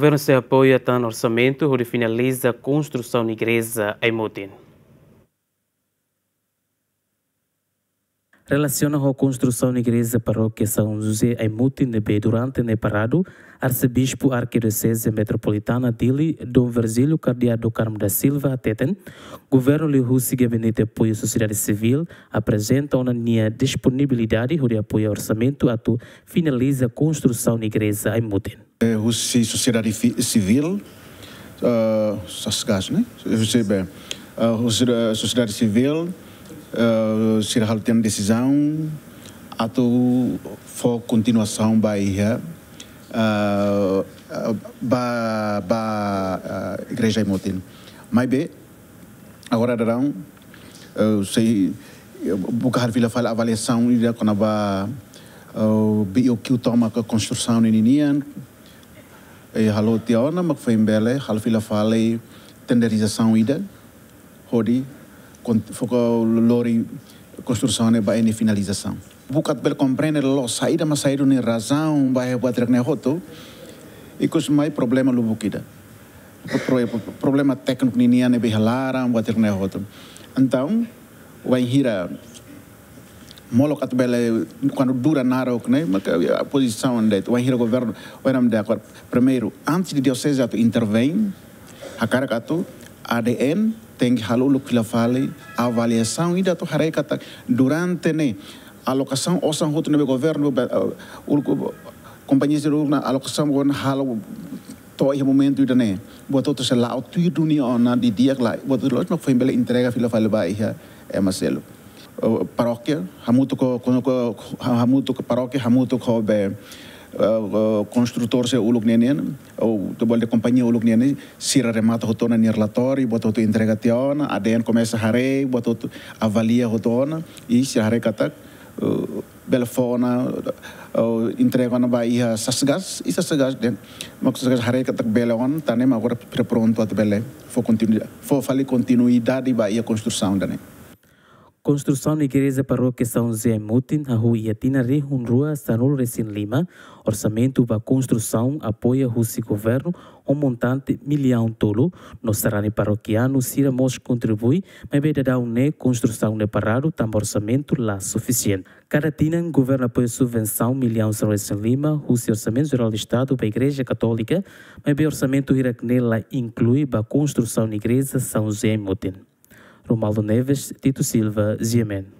Governo se apoia tanto no orçamento, que finaliza a construção de igreja em Mutin. relaciona a construção da igreja paróquia São José em Mutinebe durante o parado, arcebispo arquidiocese metropolitana Dili, Dom Virgílio Cardeado Carmo da Silva, Teten, governo de Rússia gabinete de apoio à sociedade civil apresenta uma linha disponibilidade de apoio ao orçamento ato finaliza a construção da igreja em Mutin. Rusi é, ah, né? ah, sociedade civil, uh, ah, SASGAS, né? bem a sociedade civil, uh, se tem decisão, ato for continuação baia, uh, ba, ba uh, igreja imotin. É Mas bem, agora darão, uh, sei, buka harfila fala avaliação, ida konaba, uh, BOQ toma a construção em Ninian, e halo te ona mak fa imbele hal fila fale tenderização ida hodi foca lori construção e baene finalização bukat bel komprener lo saída mas saída ni razão bae batrek ne hoto e mai problema lu bukida problema teknik ni nia be behalara batrek ne hoto então vai hira molokat bele quando dura narok né a posição onde o hero governo eram de acordo primeiro antes de diocese tu intervém a cara que tu ADN tem que halulu que fale avaliação e da tu kata durante né alocação ou são outro no governo o companhias de alocação gon halu to i momento ida né botou tu se lá tu dunia na di dia lá botou lo mas foi bele entrega fila fale vai é Marcelo paróquia, hamutuko konuko hamutuko paróquia, hamutuko be eh, eh, construtor se uluk nenen ou to bolde companhia uluk nenen sira remata hotona ni relatório boto tu entrega tiona aden começa hare boto tu avalia hotona e se hare katak eh, belfona entrega na bahia sasgas e sasgas den maksudnya hare katak belon tane pre pronto at bele fo continuidade fo fali continuidade bahia construção dane Construção da Igreja Paróquia São Zé Mutin, a rua Iatina Rihun Rua, Sanul Recin Lima. Orçamento para construção apoia Rússia Governo, um montante milhão tolo. No Sarani Paroquiano, Sira Mos contribui, mas vai dar uma construção de né parado, também orçamento lá suficiente. Cada tina, governo apoia subvenção milhão São Recin Lima, Rússia Orçamento Geral do Estado para a Igreja Católica, mas o orçamento iracnela inclui para construção da Igreja São Zé Mutin. Romaldo Neves, Tito Silva, Ziamen.